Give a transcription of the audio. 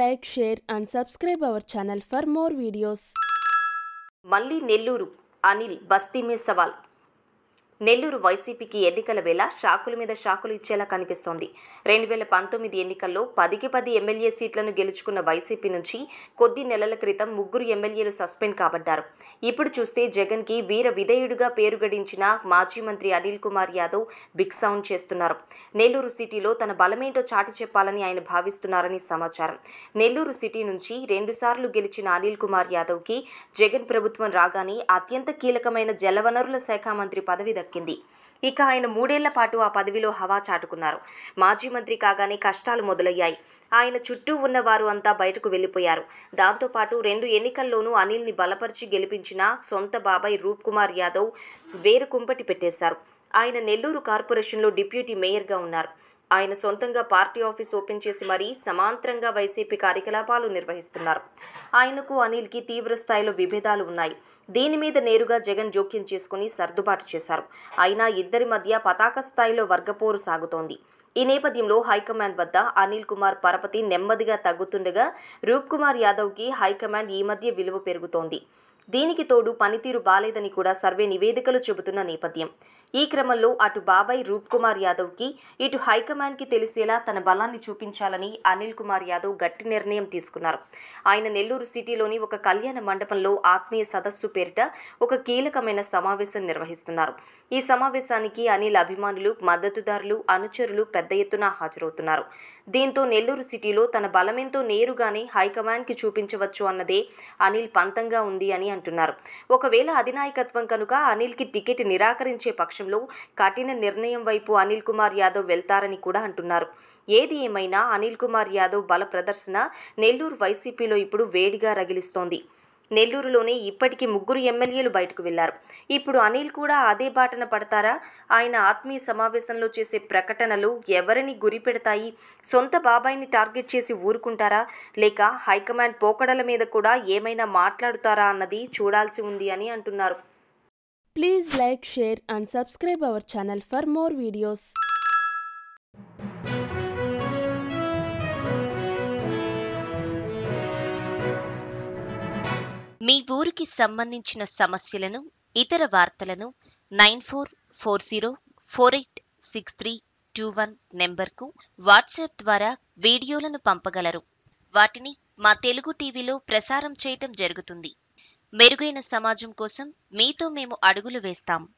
like share and subscribe our channel for more videos మళ్ళీ నెల్లూరు అనిల్ బస్తీమే సవాల్ నెల్లూరు వైసీపీకి ఎన్నికల వేళ షాకుల మీద షాకులు ఇచ్చేలా కనిపిస్తోంది రెండు వేల పంతొమ్మిది ఎన్నికల్లో పదికి పది ఎమ్మెల్యే సీట్లను గెలుచుకున్న వైసీపీ నుంచి కొద్ది నెలల క్రితం ముగ్గురు ఎమ్మెల్యేలు సస్పెండ్ కాబడ్డారు ఇప్పుడు చూస్తే జగన్కి వీర విధేయుడిగా పేరుగడించిన మాజీ మంత్రి అనిల్ కుమార్ యాదవ్ బిగ్ సౌండ్ చేస్తున్నారు నెల్లూరు సిటీలో తన బలమేంటో చాటి చెప్పాలని ఆయన భావిస్తున్నారని సమాచారం నెల్లూరు సిటీ నుంచి రెండుసార్లు గెలిచిన అనిల్ కుమార్ యాదవ్కి జగన్ ప్రభుత్వం రాగానే అత్యంత కీలకమైన జలవనరుల శాఖ మంత్రి పదవి దక్కింది ఇక ఆయన మూడేళ్ల పాటు ఆ పదవిలో హవా చాటుకున్నారు మాజీ మంత్రి కాగానే కష్టాలు మొదలయ్యాయి ఆయన చుట్టూ ఉన్నవారు అంతా బయటకు వెళ్ళిపోయారు దాంతోపాటు రెండు ఎన్నికల్లోనూ అనిల్ని బలపరిచి గెలిపించిన సొంత బాబాయ్ రూప్ కుమార్ యాదవ్ వేరు కుంపటి పెట్టేశారు ఆయన నెల్లూరు కార్పొరేషన్లో డిప్యూటీ మేయర్గా ఉన్నారు ఆయన సొంతంగా పార్టీ ఆఫీస్ ఓపెన్ చేసి మరీ సమాంతరంగా వైసీపీ కార్యకలాపాలు నిర్వహిస్తున్నారు ఆయనకు అనిల్కి తీవ్ర స్థాయిలో విభేదాలు ఉన్నాయి దీని మీద నేరుగా జగన్ జోక్యం చేసుకుని సర్దుబాటు చేశారు అయినా ఇద్దరి మధ్య పతాక స్థాయిలో వర్గపోరు సాగుతోంది ఈ నేపథ్యంలో హైకమాండ్ వద్ద అనిల్ కుమార్ పరపతి నెమ్మదిగా తగ్గుతుండగా రూప్ కుమార్ యాదవ్కి హైకమాండ్ ఈ మధ్య విలువ పెరుగుతోంది దీనికి తోడు పనితీరు బాలేదని కూడా సర్వే నివేదికలు చెబుతున్న నేపథ్యం ఈ క్రమంలో అటు బాబాయ్ రూప్ కుమార్ కి ఇటు హైకమాండ్ కి తెలిసేలా తన బలాన్ని చూపించాలని అనిల్ కుమార్ యాదవ్ గట్టి నిర్ణయం తీసుకున్నారు ఆయన నెల్లూరు సిటీలోని ఒక కళ్యాణ మండపంలో ఆత్మీయ సదస్సు పేరిట ఒక కీలకమైన సమావేశం నిర్వహిస్తున్నారు ఈ సమావేశానికి అనిల్ అభిమానులు మద్దతుదారులు అనుచరులు పెద్ద ఎత్తున హాజరవుతున్నారు దీంతో నెల్లూరు సిటీలో తన బలమెంతో నేరుగానే హైకమాండ్ కి చూపించవచ్చు అన్నదే అనిల్ పంతంగా ఉంది అని అంటున్నారు ఒకవేళ అధినాయకత్వం కనుక అనిల్కి టికెట్ నిరాకరించే పక్షంలో కఠిన నిర్ణయం వైపు అనిల్ కుమార్ యాదవ్ వెళ్తారని కూడా అంటున్నారు ఏది ఏమైనా అనిల్ కుమార్ యాదవ్ బల ప్రదర్శన నెల్లూరు వైసీపీలో ఇప్పుడు వేడిగా రగిలిస్తోంది నెల్లూరులోనే ఇప్పటికీ ముగ్గురు ఎమ్మెల్యేలు బయటకు వెళ్లారు ఇప్పుడు అనిల్ కూడా అదే బాటన పడతారా ఆయన ఆత్మీయ సమావేశంలో చేసే ప్రకటనలు ఎవరిని గురి పెడతాయి సొంత బాబాయిని టార్గెట్ చేసి ఊరుకుంటారా లేక హైకమాండ్ పోకడల మీద కూడా ఏమైనా మాట్లాడుతారా అన్నది చూడాల్సి ఉంది అని అంటున్నారు please like share and subscribe our channel for more videos మీ ఊరికి సంబంధించిన సమస్యలను ఇతర వార్తలను nine four four zero four eight six three two one నెంబర్కు వాట్సాప్ ద్వారా వీడియోలను పంపగలరు వాటిని మా తెలుగు టీవీలో ప్రసారం చేయటం జరుగుతుంది మెరుగైన సమాజం కోసం మీతో మేము అడుగులు వేస్తాం